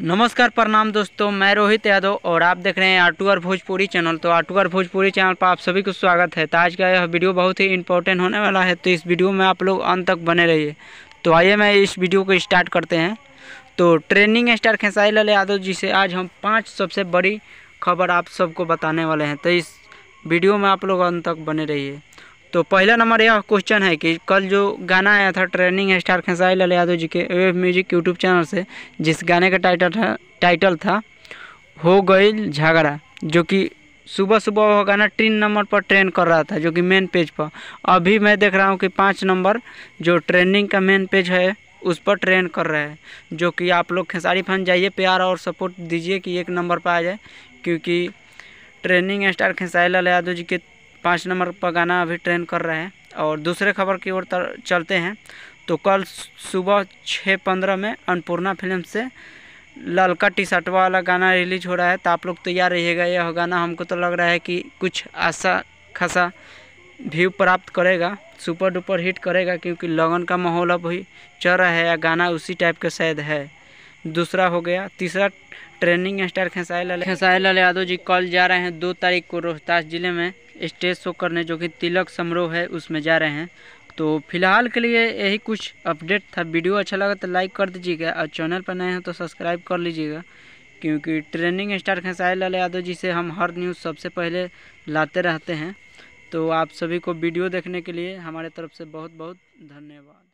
नमस्कार प्रणाम दोस्तों मैं रोहित यादव और आप देख रहे हैं आटूअर भोजपुरी चैनल तो आटूअर भोजपुरी चैनल पर आप सभी को स्वागत है तो आज का यह वीडियो बहुत ही इंपॉर्टेंट होने वाला है तो इस वीडियो में आप लोग अंत तक बने रहिए तो आइए मैं इस वीडियो को स्टार्ट करते हैं तो ट्रेनिंग स्टार खेसाई लाल यादव जी से आज हम पाँच सबसे बड़ी खबर आप सबको बताने वाले हैं तो इस वीडियो में आप लोग अंत तक बने रहिए तो पहला नंबर यह क्वेश्चन है कि कल जो गाना आया था ट्रेनिंग स्टार खेसाई लाल यादव जी के वेब म्यूजिक यूट्यूब चैनल से जिस गाने का टाइटल था टाइटल था हो गई झगड़ा जो कि सुबह सुबह वह गाना तीन नंबर पर ट्रेन कर रहा था जो कि मेन पेज पर अभी मैं देख रहा हूँ कि पाँच नंबर जो ट्रेनिंग का मेन पेज है उस पर ट्रेन कर रहे हैं जो कि आप लोग खेसारी फन जाइए प्यार और सपोर्ट दीजिए कि एक नंबर पर आ जाए क्योंकि ट्रेनिंग स्टार खेसाई लाल यादव जी के पाँच नंबर पर गाना अभी ट्रेंड कर रहा है और दूसरे खबर की ओर चलते हैं तो कल सुबह छः पंद्रह में अन्नपूर्णा फिल्म से ललका टी शर्ट वाला गाना रिलीज हो रहा है तो आप लोग तैयार तो रहिएगा यह गाना हमको तो लग रहा है कि कुछ आशा खासा व्यू प्राप्त करेगा सुपर डुपर हिट करेगा क्योंकि लगन का माहौल अब ही चल रहा है या गाना उसी टाइप का शायद है दूसरा हो गया तीसरा ट्रेनिंग स्टार खेसारी लाल खेसाई लाल यादव जी कल जा रहे हैं दो तारीख को रोहतास ज़िले में स्टेज शो करने जो कि तिलक समारोह है उसमें जा रहे हैं तो फिलहाल के लिए यही कुछ अपडेट था वीडियो अच्छा लगा तो लाइक कर दीजिएगा और चैनल पर नए हैं तो सब्सक्राइब कर लीजिएगा क्योंकि ट्रेनिंग स्टार खेसाई लाल यादव जी से हम हर न्यूज़ सबसे पहले लाते रहते हैं तो आप सभी को वीडियो देखने के लिए हमारे तरफ से बहुत बहुत धन्यवाद